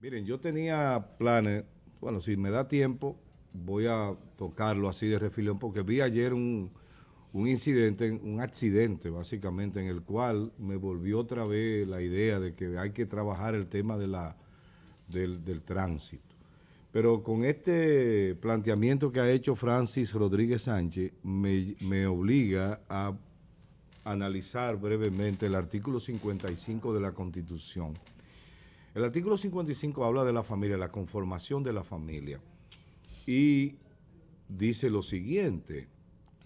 Miren, yo tenía planes, bueno, si me da tiempo, voy a tocarlo así de refilón, porque vi ayer un, un incidente, un accidente básicamente, en el cual me volvió otra vez la idea de que hay que trabajar el tema de la, del, tránsito. Pero con este planteamiento que ha hecho Francis Rodríguez Sánchez, me, me obliga a analizar brevemente el artículo 55 de la Constitución el artículo 55 habla de la familia, la conformación de la familia. Y dice lo siguiente,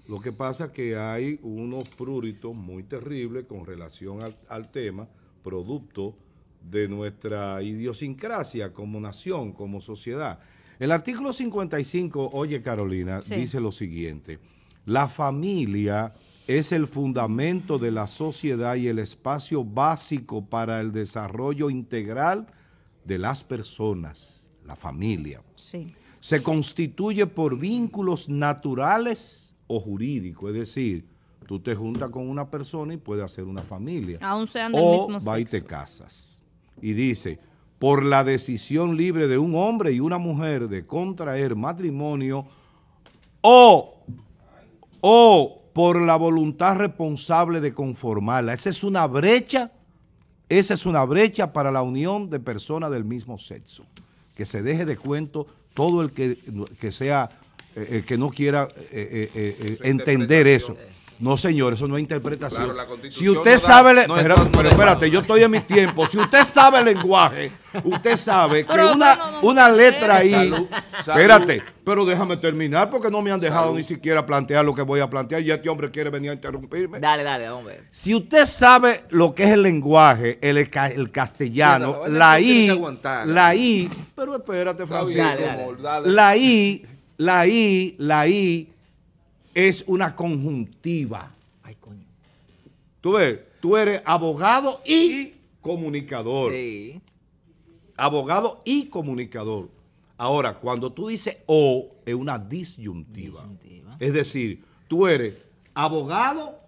lo que pasa es que hay unos pruritos muy terribles con relación al, tema, producto de nuestra idiosincrasia como nación, como sociedad. El artículo 55, oye Carolina, dice lo siguiente, la familia es el fundamento de la sociedad y el espacio básico para el desarrollo integral de las personas, la familia. Sí. Se constituye por vínculos naturales o jurídicos, es decir, tú te juntas con una persona y puedes hacer una familia. Aún sean del mismo sexo. Va y te casas. Y dice, por la decisión libre de un hombre y una mujer de contraer matrimonio o, o por la voluntad responsable de conformarla. Esa es una brecha, esa es una brecha para la unión de personas del mismo sexo. Que se deje de cuento todo el que, sea, eh, el que no quiera eh, eh, entender eso. No, señor, eso no es interpretación. si usted sabe, pero, espérate, yo estoy en mi tiempo. Si usted sabe el lenguaje, usted sabe que una, una letra ahí, espérate, pero déjame terminar porque no me han dejado ni siquiera plantear lo que voy a plantear y este hombre quiere venir a interrumpirme. Dale, dale, hombre. Si usted sabe lo que es el lenguaje, el, el castellano, la, I, la ¿eh? I, pero espérate, Francisco, la I, la I, la I es una conjuntiva. Ay, coño. Tú ves, tú eres abogado y, comunicador. Sí. Abogado y comunicador. Ahora, cuando tú dices o, es una disyuntiva. Es decir, tú eres abogado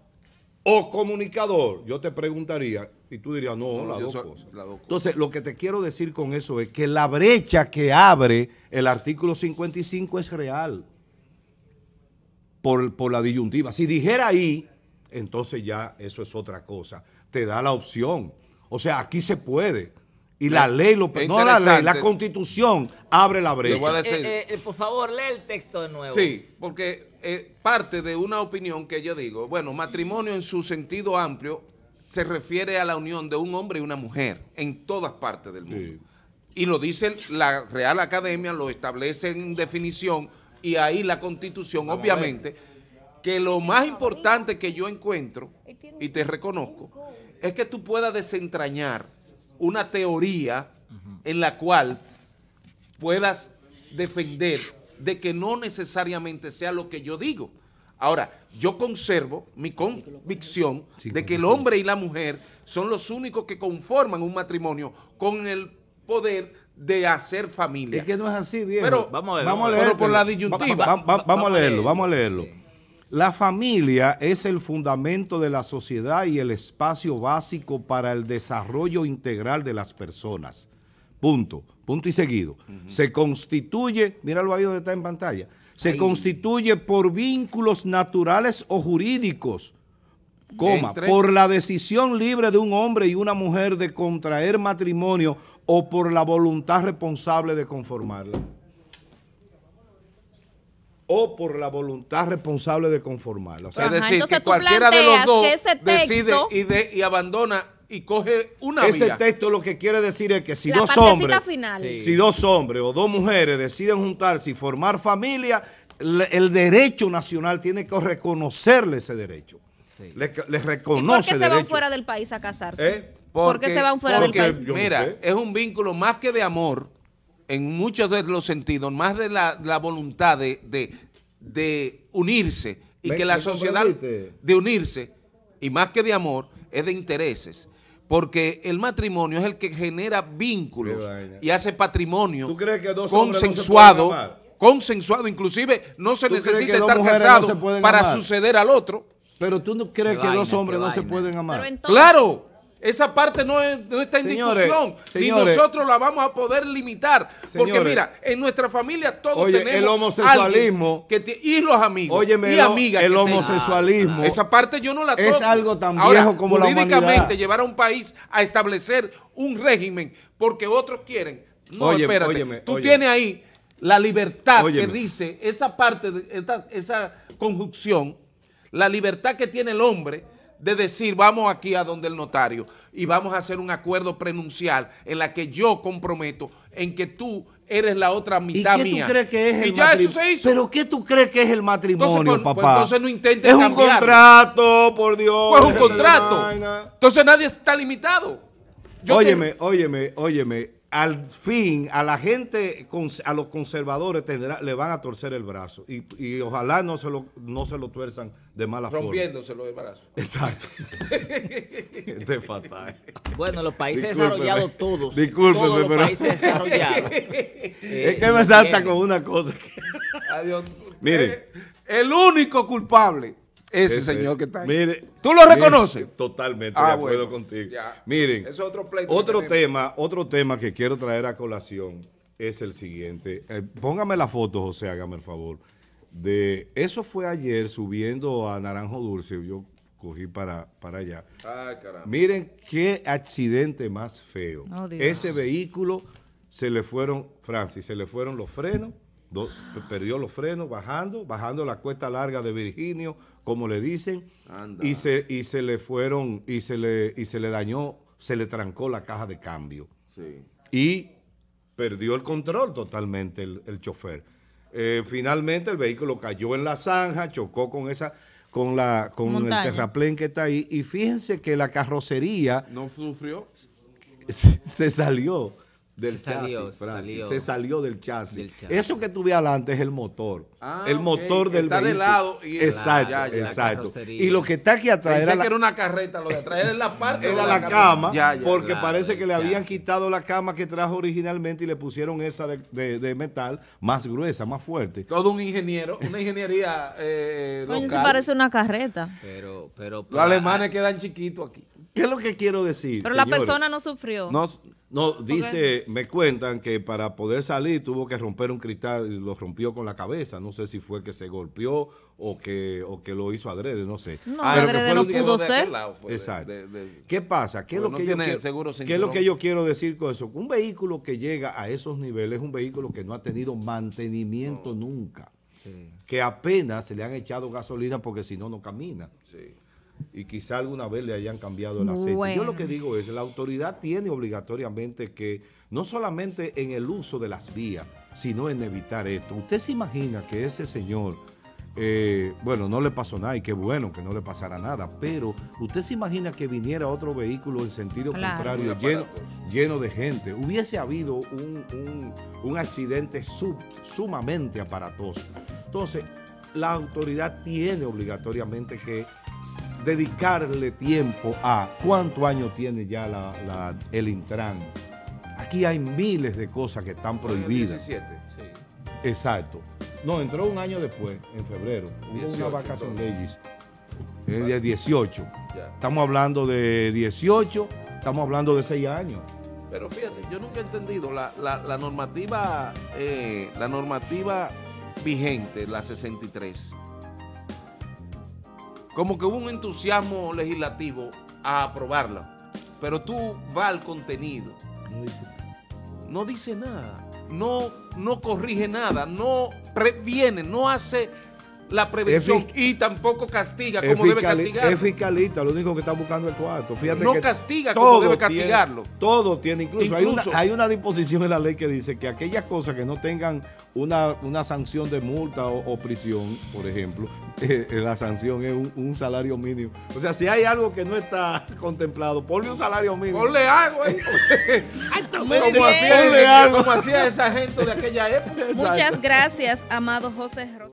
o comunicador. Yo te preguntaría, y tú dirías, no, las dos cosas. Entonces, lo que te quiero decir con eso es que la brecha que abre el artículo 55 es real por, por la disyuntiva. Si dijera ahí, entonces ya eso es otra cosa. Te da la opción. O sea, aquí se puede. Y la ley lo No la ley, la constitución abre la brecha. Eh, eh, eh, por favor, lee el texto de nuevo. Sí, porque parte de una opinión que yo digo, bueno, matrimonio en su sentido amplio se refiere a la unión de un hombre y una mujer en todas partes del mundo. Y lo dice la Real Academia, lo establece en definición y ahí la constitución, obviamente, que lo más importante que yo encuentro, y te reconozco, es que tú puedas desentrañar una teoría en la cual puedas defender de que no necesariamente sea lo que yo digo. Ahora, yo conservo mi convicción de que el hombre y la mujer son los únicos que conforman un matrimonio con el poder de hacer familia. Es que no es así, bien. Pero vamos a, leerlo, vamos a leerlo por la vamos a leerlo, vamos a leerlo. La familia es el fundamento de la sociedad y el espacio básico para el desarrollo integral de las personas. Punto. Punto y seguido. Se constituye, míralo ahí donde está en pantalla, se constituye por vínculos naturales o jurídicos por la decisión libre de un hombre y una mujer de contraer matrimonio o por la voluntad responsable de conformarla. O por la voluntad responsable de conformarla. O sea, es decir, que cualquiera de los dos decide y, abandona y coge una Ese texto lo que quiere decir es que si dos hombres, si dos hombres o dos mujeres deciden juntarse y formar familia, el derecho nacional tiene que reconocerle ese derecho. Les, reconoce. ¿Eh? ¿Por qué se van fuera del país a casarse? Porque, se van fuera del país? Mira, es un vínculo más que de amor, en muchos de los sentidos, más de la, voluntad de, de, unirse y que la sociedad de unirse, y más que de amor, es de intereses. Porque el matrimonio es el que genera vínculos y hace patrimonio consensuado, consensuado, inclusive no se necesita estar casado para suceder al otro. Pero tú no crees que dos hombres no se pueden amar. Claro. Esa parte no, está en discusión. y nosotros la vamos a poder limitar. porque mira, en nuestra familia todos tenemos. El homosexualismo. y los amigos. Óyeme, y amigas. El, homosexualismo. esa parte yo no la toco. Es algo tan viejo como la humanidad. llevar a un país a establecer un régimen porque otros quieren. No, espérate. tú tienes ahí la libertad que dice esa parte, de, esa conjunción la libertad que tiene el hombre de decir, vamos aquí a donde el notario y vamos a hacer un acuerdo prenuncial en la que yo comprometo en que tú eres la otra mitad ¿Y qué mía. que y ya Pero ¿qué tú crees que es el matrimonio, entonces, pues, papá? Pues, entonces no intentes Es un contrato, por Dios. Pues un contrato. Entonces nadie está limitado. óyeme, óyeme, óyeme al fin a la gente, a los conservadores le van a torcer el brazo y, ojalá no se, lo, no se lo tuerzan de mala forma. Rompiéndoselo el brazo. Exacto. este es fatal. Bueno, los países desarrollados todos. Discúlpeme, todos los países desarrollados. Eh, es que me salta con una cosa. Adiós. Mire. Eh, el único culpable ese, señor que está ahí. Mire, ¿Tú lo reconoces? totalmente, ah, de acuerdo contigo. Miren, es otro, tema, otro tema que quiero traer a colación es el siguiente. Eh, póngame la foto, José, hágame el favor. De, eso fue ayer subiendo a Naranjo Dulce, yo cogí para, para allá. Ay, Miren qué accidente más feo. Oh, Ese vehículo se le fueron, Francis, se le fueron los frenos perdió los frenos bajando, bajando la cuesta larga de Virginio, como le dicen, y se, y se le fueron, y se le, y se le dañó, se le trancó la caja de cambio. Y perdió el control totalmente el, chofer. Eh, finalmente el vehículo cayó en la zanja, chocó con esa con la con el terraplén que está ahí y fíjense que la carrocería no sufrió se salió del se chasis, salió, se salió del chasis. Eso que tuve adelante es el motor. Ah, el motor del está de lado y Exacto, ah, exacto. Y lo que está aquí atrás era que era una carreta, lo de atrás era la parte de la, la cama, porque parece que le habían quitado la cama que trajo originalmente y le pusieron esa de, metal más gruesa, más fuerte. Todo un ingeniero, una ingeniería eh, eso parece una carreta. pero, pero Los alemanes quedan chiquitos aquí. ¿Qué es lo que quiero decir? Pero la persona no sufrió. No, no dice, me cuentan que para poder salir tuvo que romper un cristal y lo rompió con la cabeza. No sé si fue que se golpeó o que, que lo hizo adrede, no sé. No, ah, adrede no pudo ser. Exacto. ¿Qué pasa? ¿Qué es, lo que, yo quiero, decir con eso? Un vehículo que llega a esos niveles es un vehículo que no ha tenido mantenimiento nunca. Que apenas se le han echado gasolina porque si no, no camina. Sí y quizá alguna vez le hayan cambiado el aceite. Yo lo que digo es, la autoridad tiene obligatoriamente que, no solamente en el uso de las vías, sino en evitar esto. Usted se imagina que ese señor, eh, bueno, no le pasó nada y qué bueno que no le pasara nada, pero usted se imagina que viniera otro vehículo en sentido contrario, lleno, de gente. Hubiese habido un, accidente sumamente aparatoso. Entonces, la autoridad tiene obligatoriamente que dedicarle tiempo a cuánto año tiene ya el Intran. Aquí hay miles de cosas que están prohibidas. 17, sí. Exacto. No, entró un año después, en febrero. una vacación leyes. El día 18. Estamos hablando de 18, estamos hablando de 6 años. Pero fíjate, yo nunca he entendido la, normativa, eh, la normativa vigente, la 63 como que hubo un entusiasmo legislativo a aprobarla. Pero tú vas al contenido. No dice, nada. No, no corrige nada. No previene. No hace la prevención y tampoco castiga como debe castigar. Es fiscalista, lo único que está buscando el cuarto. no castiga como debe castigarlo. todo tiene, incluso, Hay, una, disposición en la ley que dice que aquellas cosas que no tengan una, sanción de multa o, prisión, por ejemplo, eh, la sanción es un, salario mínimo. O sea, si hay algo que no está contemplado, ponle un salario mínimo. Ponle algo. Exactamente. Como hacía, esa gente de aquella época. Muchas gracias, amado José Rosa.